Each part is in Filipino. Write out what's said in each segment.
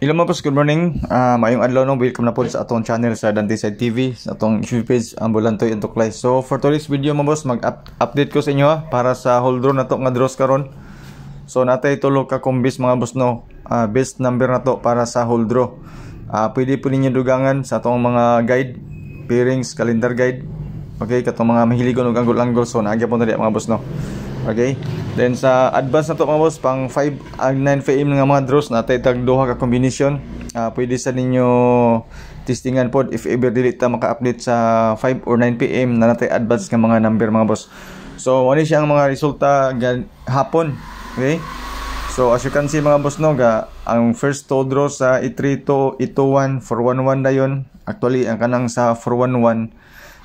Hello mga good morning. Uh, um, mayong adlaw nung welcome na po sa atong channel sa Dante Side TV, sa atong YouTube page, Ambulantoy and Tuklay. So for today's video mga boss, mag-update ko sa inyo ha, para sa hold draw na to nga draws karon. So natay tulog ka kumbis mga boss no, uh, ah, best number na to para sa hold draw. Uh, pwede po ninyo dugangan sa atong mga guide, pairings, calendar guide. Okay, katong mga mahiligon og anggol-anggol. So naagya po na mga boss no. Okay? Then sa advance na to mga boss, pang 5 ag 9 pm nga mga draws na tay tag duha ka combination. Uh, pwede sa ninyo testingan pod if ever dili ta maka-update sa 5 or 9 pm na natay advance nga mga number mga boss. So, ano siya ang mga resulta hapon. Okay? So, as you can see mga boss no, ga, ang first to draw sa i32, i21, 411 dayon. Actually, ang kanang sa 411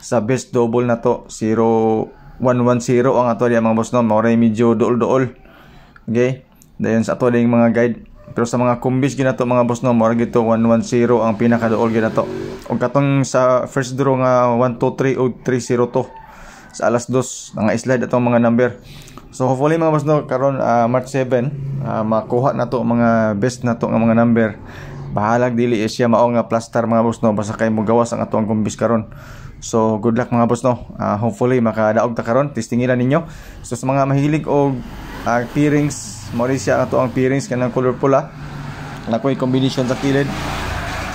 sa best double na to, 0 110 ang ato mga boss no mao medyo duol-duol okay dayon sa ato ding mga guide pero sa mga kumbis ginato mga boss no mao gito 110 ang pinaka duol ginato ug katong sa first draw nga 123 o 302 sa alas 2 nga slide atong mga number So hopefully mga boss no karon uh, March 7 uh, ah, makuha na to mga best na to nga mga number. Bahalag dili e siya mao nga plaster mga boss no basta kay mo gawas ang atong kumbis karon. So good luck mga boss no. Uh, hopefully makadaog ta karon testingilan ninyo. So sa mga mahilig og uh, ah, pairings, mo ato ang pairings kanang color pula. Nakoy combination sa kilid.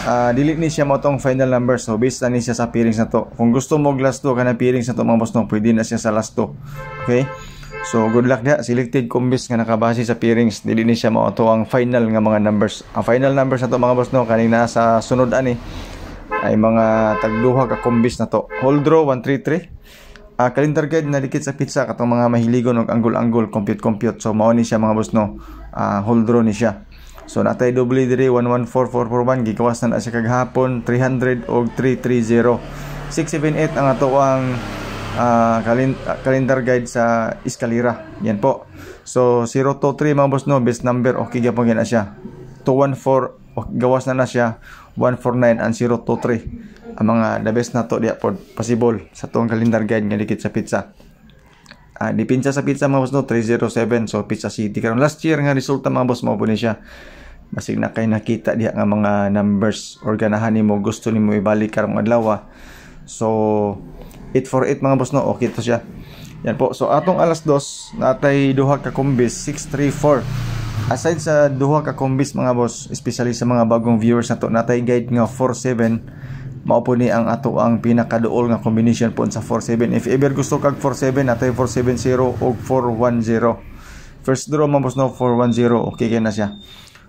Uh, dili ni siya mo tong final number so based na ni siya sa pairings na to. Kung gusto mo og last 2 kanang pairings na to mga boss no, pwede na siya sa last 2. Okay? So good luck na selected combis nga nakabase sa pairings dili ni siya mo ato ang final nga mga numbers. Ang final numbers na to mga boss no kaning sa sunod ani. Eh ay mga tagduha ka kombis na to. Hold row 133. Uh, ah, calendar guide na dikit sa pizza katong mga mahiligon og angle-angle compute-compute. So mao ni siya mga boss no. Uh, ah, hold row ni siya. So natay double diri 114441 gikawas na, na siya kagahapon 300 og 330. 678 ang ato ang uh, ah, kalend calendar guide sa Escalera. Yan po. So 023 mga boss no best number okay gyapon gyud na siya. 214 gawas na na siya 149 and 023 ang mga the best na to diya po possible sa tuong calendar guide nga dikit sa pizza uh, ah, di pinsa sa pizza mga boss no 307 so pizza city karon last year nga resulta mga boss mao ni siya basig na kay nakita diha nga mga numbers or ganahan nimo gusto nimo ibalik karong adlaw ah. so 848 mga boss no okay to siya yan po so atong alas 2 natay duha ka kumbis 634 aside sa duha ka kombis mga boss especially sa mga bagong viewers nato natay guide nga 47 mao po ni ang ato ang pinakaduol nga combination po sa 47 if ever gusto kag 47 natay 470 og 410 first draw mga boss no 410 okay kay na siya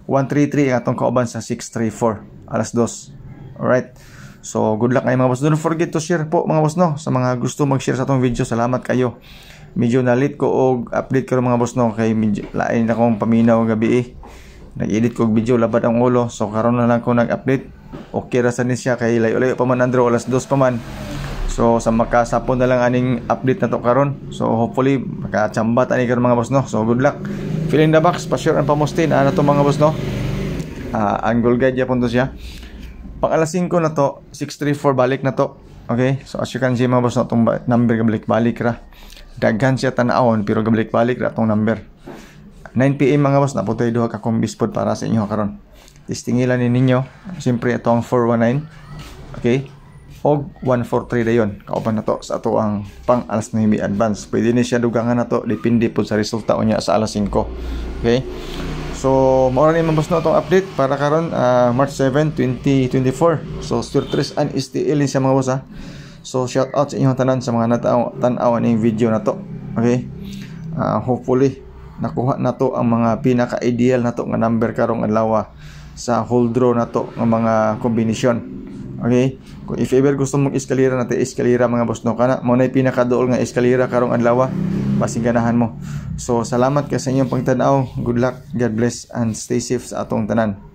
133 ang atong kauban sa 634 alas 2 alright so good luck ay mga boss don't forget to share po mga boss no sa mga gusto mag-share sa atong video salamat kayo medyo nalit ko og update ko mga boss no kay medyo lain na kong paminaw gabi eh nag-edit ko video labat ang ulo so karon na lang ko nag-update okay ra ni siya kay layo-layo pa man andro alas 2 pa man so sa makasapon na lang aning update na to karon so hopefully makachamba ta ni karon mga boss no so good luck fill in the box pa share and pamustin ana to mga boss no uh, angle guide ya punto siya pang alas 5 na to 634 balik na to okay so as you can see mga boss no tong number balik balik ra daghan siya tanawon pero gabalik-balik ra tong number 9pm mga boss naputay duha ka kombis para sa inyo karon istingilan ni ninyo siyempre ito ang 419 okay og 143 dayon kauban na to sa ato ang pang alas 9 advance pwede ni siya dugangan na to depende po sa resulta unya sa alas 5 okay so maura ni mabos na itong update para karon uh, March 7 2024 so Stuart 3 is the ilin siya mga boss ha ah. So shout out sa inyong tanan sa mga natanaw tanaw ning video na to. Okay? Uh, hopefully nakuha na to ang mga pinaka-ideal na to nga number karong adlaw sa whole draw na to ng mga kombinasyon. Okay? Kung if ever gusto mong eskalera natin, eskalera mga boss no kana. Mo na pinakaduol nga eskalera karong adlaw, basing ganahan mo. So salamat kay sa inyong pagtan-aw. Good luck, God bless and stay safe sa atong tanan.